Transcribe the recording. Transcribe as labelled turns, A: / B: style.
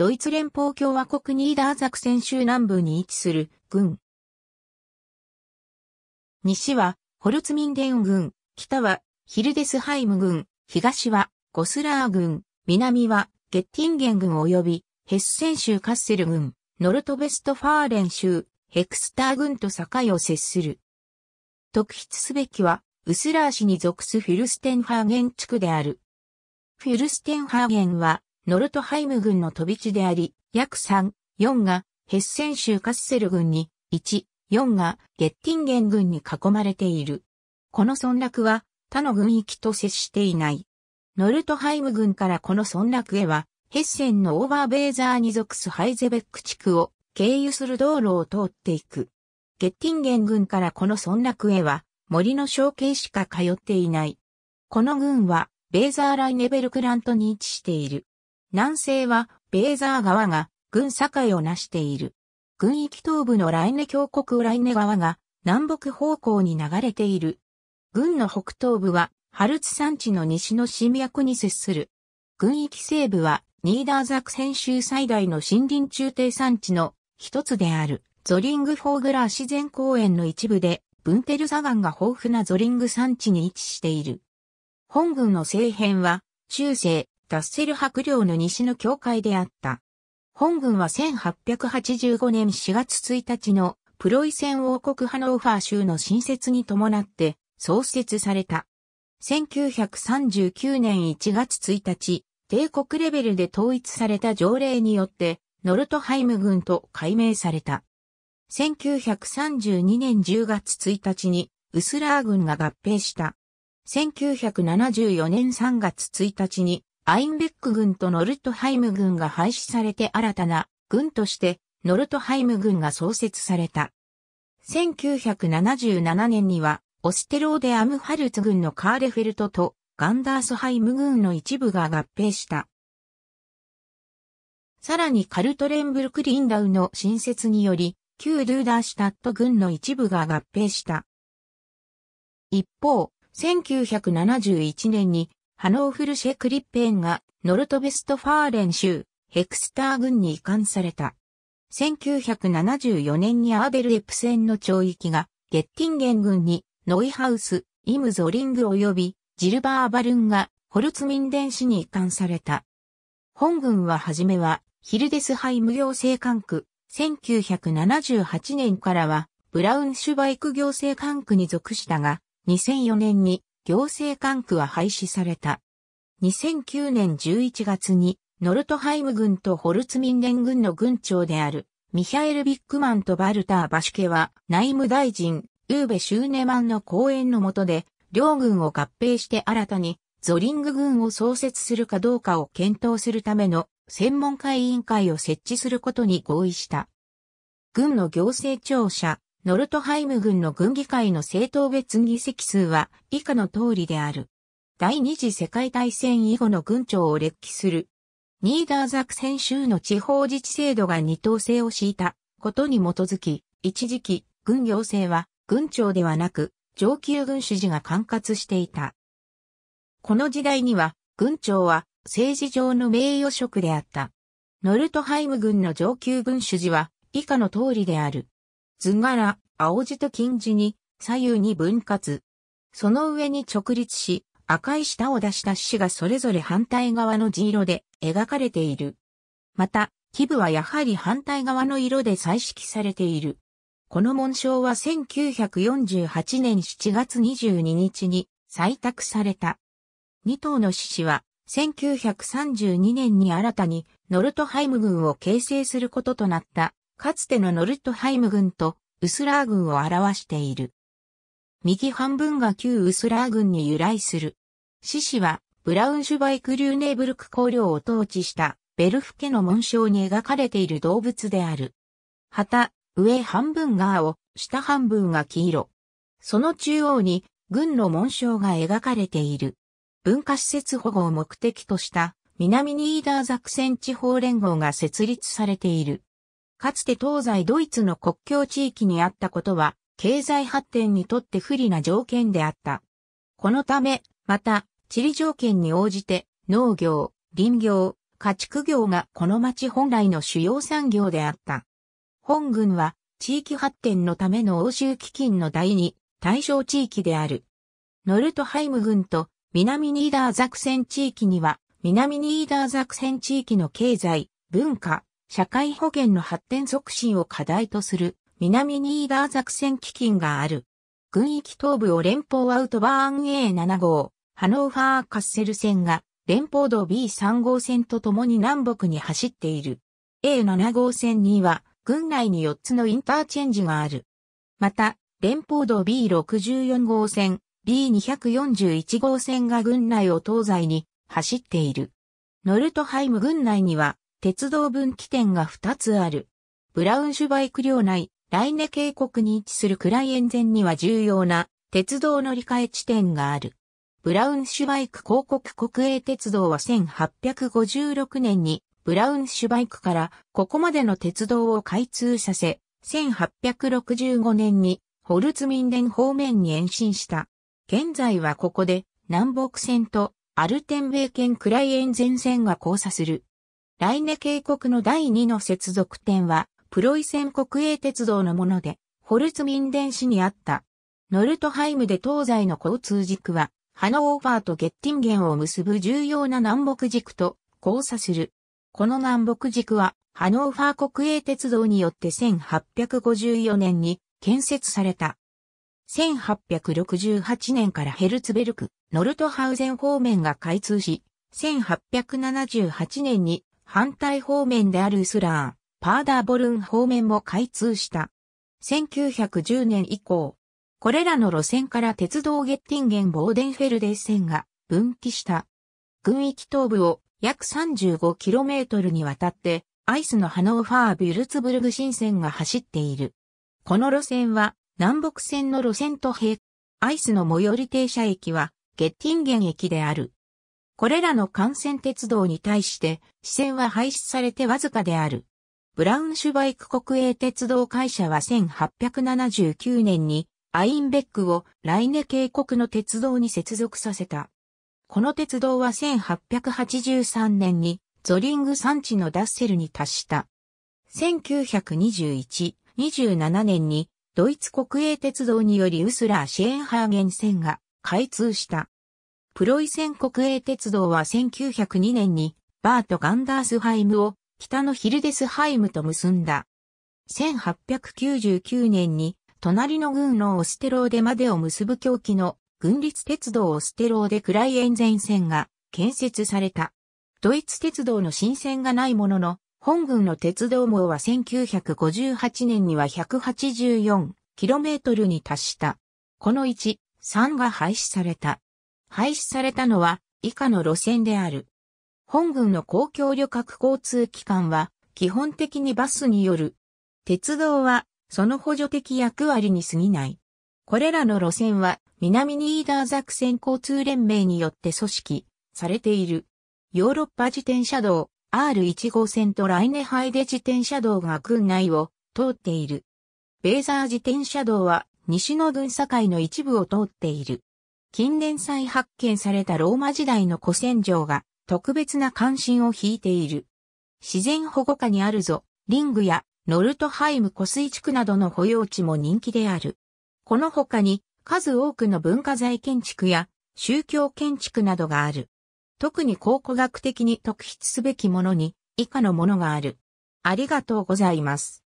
A: ドイツ連邦共和国ニーダーザクセン州南部に位置する軍。西はホルツミンデン軍、北はヒルデスハイム軍、東はゴスラー軍、南はゲッティンゲン軍及びヘッセン州カッセル軍、ノルトベストファーレン州、ヘクスター軍と境を接する。特筆すべきは、ウスラー市に属すフィルステンハーゲン地区である。フィルステンハーゲンは、ノルトハイム軍の飛び地であり、約3、4がヘッセン州カッセル軍に、1、4がゲッティンゲン軍に囲まれている。この村落は他の軍域と接していない。ノルトハイム軍からこの村落へは、ヘッセンのオーバーベーザーに属すハイゼベック地区を経由する道路を通っていく。ゲッティンゲン軍からこの村落へは、森の象形しか通っていない。この軍は、ベーザーライネベルクラントに位置している。南西は、ベーザー川が、軍境をなしている。軍域東部のライネ峡谷ライネ川が、南北方向に流れている。軍の北東部は、ハルツ山地の西の新脈に接する。軍域西部は、ニーダーザクセン州最大の森林中低山地の一つである、ゾリングフォーグラー自然公園の一部で、ブンテル砂岩が豊富なゾリング山地に位置している。本軍の西辺は、中世、ダッセル伯領の西の境界であった。本軍は1885年4月1日のプロイセン王国ハノーファー州の新設に伴って創設された。1939年1月1日、帝国レベルで統一された条例によって、ノルトハイム軍と改名された。1932年10月1日に、ウスラー軍が合併した。1974年3月1日に、アインベック軍とノルトハイム軍が廃止されて新たな軍としてノルトハイム軍が創設された。1977年にはオステローデアムハルツ軍のカーレフェルトとガンダースハイム軍の一部が合併した。さらにカルトレンブルクリンダウの新設により、旧ドゥーダーシュタット軍の一部が合併した。一方、1971年にハノーフルシェクリッペンがノルトベストファーレン州ヘクスター郡に移管された。1974年にアーベルエプセンの町域がゲッティンゲン郡にノイハウス、イムゾリング及びジルバーバルンがホルツミンデン市に移管された。本郡ははじめはヒルデスハイム行政管区、1978年からはブラウンシュバイク行政管区に属したが、2004年に行政管区は廃止された。2009年11月に、ノルトハイム軍とホルツミンデン軍の軍長である、ミヒャエル・ビッグマンとバルター・バシュケは、内務大臣、ウーベ・シューネマンの講演のもとで、両軍を合併して新たに、ゾリング軍を創設するかどうかを検討するための専門家委員会を設置することに合意した。軍の行政庁舎、ノルトハイム軍の軍議会の政党別議席数は以下の通りである。第二次世界大戦以後の軍長を列記する。ニーダーザクセン州の地方自治制度が二等制を敷いたことに基づき、一時期、軍行政は軍長ではなく上級軍主事が管轄していた。この時代には、軍長は政治上の名誉職であった。ノルトハイム軍の上級軍主事は以下の通りである。図柄、青地と金地に左右に分割。その上に直立し、赤い舌を出した獅子がそれぞれ反対側の地色で描かれている。また、基部はやはり反対側の色で彩色されている。この紋章は1948年7月22日に採択された。2頭の獅子は1932年に新たにノルトハイム軍を形成することとなったかつてのノルトハイム軍とウスラー軍を表している。右半分が旧ウスラー軍に由来する。獅子はブラウンシュバイク・リューネーブルク公領を統治したベルフ家の紋章に描かれている動物である。旗、上半分が青、下半分が黄色。その中央に軍の紋章が描かれている。文化施設保護を目的とした南ニーダーザクセン地方連合が設立されている。かつて東西ドイツの国境地域にあったことは、経済発展にとって不利な条件であった。このため、また、地理条件に応じて、農業、林業、家畜業がこの町本来の主要産業であった。本軍は、地域発展のための欧州基金の第二、対象地域である。ノルトハイム軍と南ニーダーザクセン地域には、南ニーダーザクセン地域の経済、文化、社会保険の発展促進を課題とする南ニーダー作戦基金がある。軍域東部を連邦アウトバーン A7 号、ハノーファーカッセル線が連邦道 B3 号線と共に南北に走っている。A7 号線には軍内に4つのインターチェンジがある。また、連邦道 B64 号線、B241 号線が軍内を東西に走っている。ノルトハイム軍内には鉄道分岐点が2つある。ブラウンシュバイク領内、ライネ渓谷に位置するクライエン前には重要な鉄道乗り換え地点がある。ブラウンシュバイク広告国営鉄道は1856年にブラウンシュバイクからここまでの鉄道を開通させ、1865年にホルツミンデン方面に延伸した。現在はここで南北線とアルテンベイ県クライエン前線が交差するライネ渓谷の第2の接続点は、プロイセン国営鉄道のもので、ホルツミンデン市にあった。ノルトハイムで東西の交通軸は、ハノーファーとゲッティンゲンを結ぶ重要な南北軸と交差する。この南北軸は、ハノーファー国営鉄道によって1854年に建設された。1868年からヘルツベルク、ノルトハウゼン方面が開通し、1878年に反対方面であるスラー、パーダーボルン方面も開通した。1910年以降、これらの路線から鉄道ゲッティンゲン・ボーデンフェルデ線が分岐した。軍域東部を約 35km にわたって、アイスのハノーファー・ビュルツブルグ新線が走っている。この路線は南北線の路線と並、アイスの最寄り停車駅はゲッティンゲン駅である。これらの幹線鉄道に対して、支線は廃止されてわずかである。ブラウンシュバイク国営鉄道会社は1879年にアインベックをライネ渓谷の鉄道に接続させた。この鉄道は1883年にゾリング山地のダッセルに達した。1921、27年にドイツ国営鉄道によりウスラー・シェーンハーゲン線が開通した。プロイセン国営鉄道は1902年にバート・ガンダースハイムを北のヒルデスハイムと結んだ。1899年に隣の軍のオステローデまでを結ぶ狂気の軍立鉄道オステローデクライエンゼン線が建設された。ドイツ鉄道の新線がないものの、本軍の鉄道網は1958年には 184km に達した。この1、3が廃止された。廃止されたのは以下の路線である。本軍の公共旅客交通機関は基本的にバスによる。鉄道はその補助的役割に過ぎない。これらの路線は南ニーダーザクセン交通連盟によって組織されている。ヨーロッパ自転車道 R1 号線とライネハイデ自転車道が軍内を通っている。ベーザー自転車道は西の郡境の一部を通っている。近年再発見されたローマ時代の古戦場が特別な関心を引いている。自然保護下にあるぞ、リングやノルトハイム湖水地区などの保養地も人気である。この他に数多くの文化財建築や宗教建築などがある。特に考古学的に特筆すべきものに以下のものがある。ありがとうございます。